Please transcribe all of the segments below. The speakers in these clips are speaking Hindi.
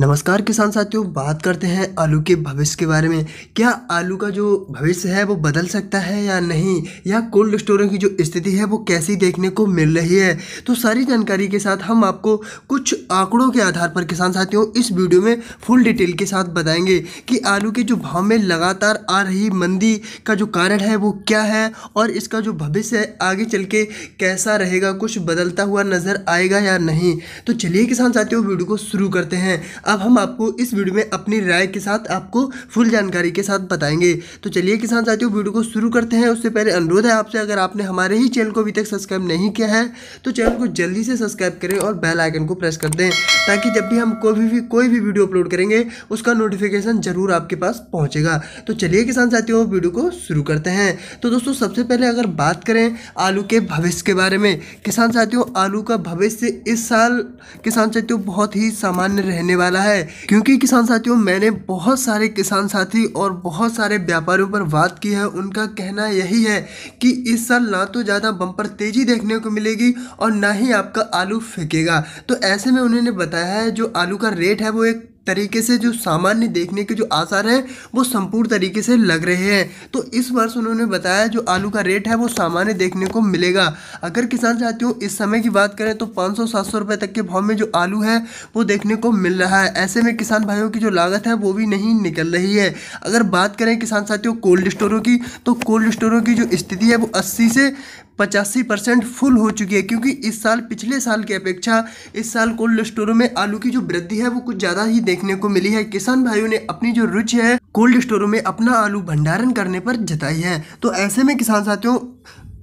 नमस्कार किसान साथियों बात करते हैं आलू के भविष्य के बारे में क्या आलू का जो भविष्य है वो बदल सकता है या नहीं या कोल्ड स्टोरों की जो स्थिति है वो कैसी देखने को मिल रही है तो सारी जानकारी के साथ हम आपको कुछ आंकड़ों के आधार पर किसान साथियों इस वीडियो में फुल डिटेल के साथ बताएंगे कि आलू के जो भाव में लगातार आ रही मंदी का जो कारण है वो क्या है और इसका जो भविष्य है आगे चल के कैसा रहेगा कुछ बदलता हुआ नज़र आएगा या नहीं तो चलिए किसान साथियों वीडियो को शुरू करते हैं अब हम आपको इस वीडियो में अपनी राय के साथ आपको फुल जानकारी के साथ बताएंगे तो चलिए किसान साथियों वीडियो को शुरू करते हैं उससे पहले अनुरोध है आपसे अगर आपने हमारे ही चैनल को अभी तक सब्सक्राइब नहीं किया है तो चैनल को जल्दी से सब्सक्राइब करें और बेल आइकन को प्रेस कर दें ताकि जब भी हम कोई भी कोई भी वीडियो अपलोड करेंगे उसका नोटिफिकेशन ज़रूर आपके पास पहुँचेगा तो चलिए किसान साथियों वीडियो को शुरू करते हैं तो दोस्तों सबसे पहले अगर बात करें आलू के भविष्य के बारे में किसान साथियों आलू का भविष्य इस साल किसान साथियों बहुत ही सामान्य रहने वाला वाला है क्योंकि किसान साथियों मैंने बहुत सारे किसान साथी और बहुत सारे व्यापारियों पर बात की है उनका कहना यही है कि इस साल ना तो ज़्यादा बम्पर तेज़ी देखने को मिलेगी और ना ही आपका आलू फेंकेगा तो ऐसे में उन्होंने बताया है जो आलू का रेट है वो एक तरीके से जो सामान्य देखने के जो आसार हैं वो संपूर्ण तरीके से लग रहे हैं तो इस वर्ष उन्होंने बताया जो आलू का रेट है वो सामान्य देखने को मिलेगा अगर किसान साथियों इस समय की बात करें तो 500-700 रुपए तक के भाव में जो आलू है वो देखने को मिल रहा है ऐसे में किसान भाइयों की जो लागत है वो भी नहीं निकल रही है अगर बात करें किसान साथियों कोल्ड स्टोरों की तो कोल्ड स्टोरों की जो स्थिति है वो अस्सी से पचासी परसेंट फुल हो चुकी है क्योंकि इस साल पिछले साल की अपेक्षा इस साल कोल्ड स्टोरों में आलू की जो वृद्धि है वो कुछ ज़्यादा ही देखने को मिली है किसान भाइयों ने अपनी जो रुचि है कोल्ड स्टोरों में अपना आलू भंडारण करने पर जताई है तो ऐसे में किसान साथियों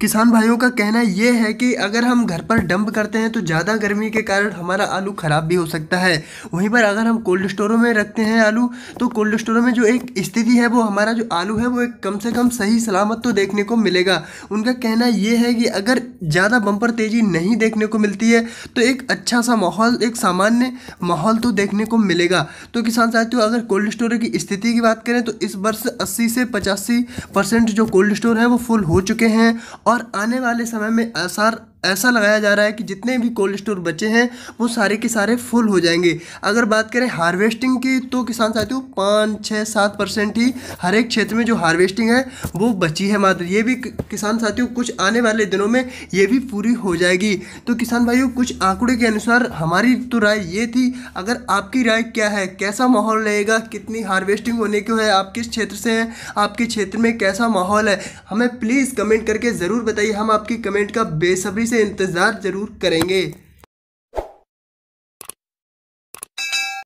किसान भाइयों का कहना यह है कि अगर हम घर पर डंप करते हैं तो ज़्यादा गर्मी के कारण हमारा आलू ख़राब भी हो सकता है वहीं पर अगर हम कोल्ड स्टोरों में रखते हैं आलू तो कोल्ड स्टोरों में जो एक स्थिति है वो हमारा जो आलू है वो एक कम से कम सही सलामत तो देखने को मिलेगा उनका कहना यह है कि अगर ज़्यादा बम्पर तेज़ी नहीं देखने को मिलती है तो एक अच्छा सा माहौल एक सामान्य माहौल तो देखने को मिलेगा तो किसान साथियों अगर कोल्ड स्टोर की स्थिति की बात करें तो इस वर्ष अस्सी से पचासी परसेंट जो कोल्ड स्टोर हैं वो फुल हो चुके हैं और आने वाले समय में आसार ऐसा लगाया जा रहा है कि जितने भी कोल्ड स्टोर बचे हैं वो सारे के सारे फुल हो जाएंगे अगर बात करें हार्वेस्टिंग की तो किसान साथियों पाँच छः सात परसेंट ही हर एक क्षेत्र में जो हार्वेस्टिंग है वो बची है मात्र ये भी किसान साथियों कुछ आने वाले दिनों में ये भी पूरी हो जाएगी तो किसान भाइयों कुछ आंकड़े के अनुसार हमारी तो राय ये थी अगर आपकी राय क्या है कैसा माहौल रहेगा कितनी हार्वेस्टिंग होने की है आप किस क्षेत्र से हैं आपके क्षेत्र में कैसा माहौल है हमें प्लीज़ कमेंट करके ज़रूर बताइए हम आपकी कमेंट का बेसब्री से इंतज़ार ज़रूर करेंगे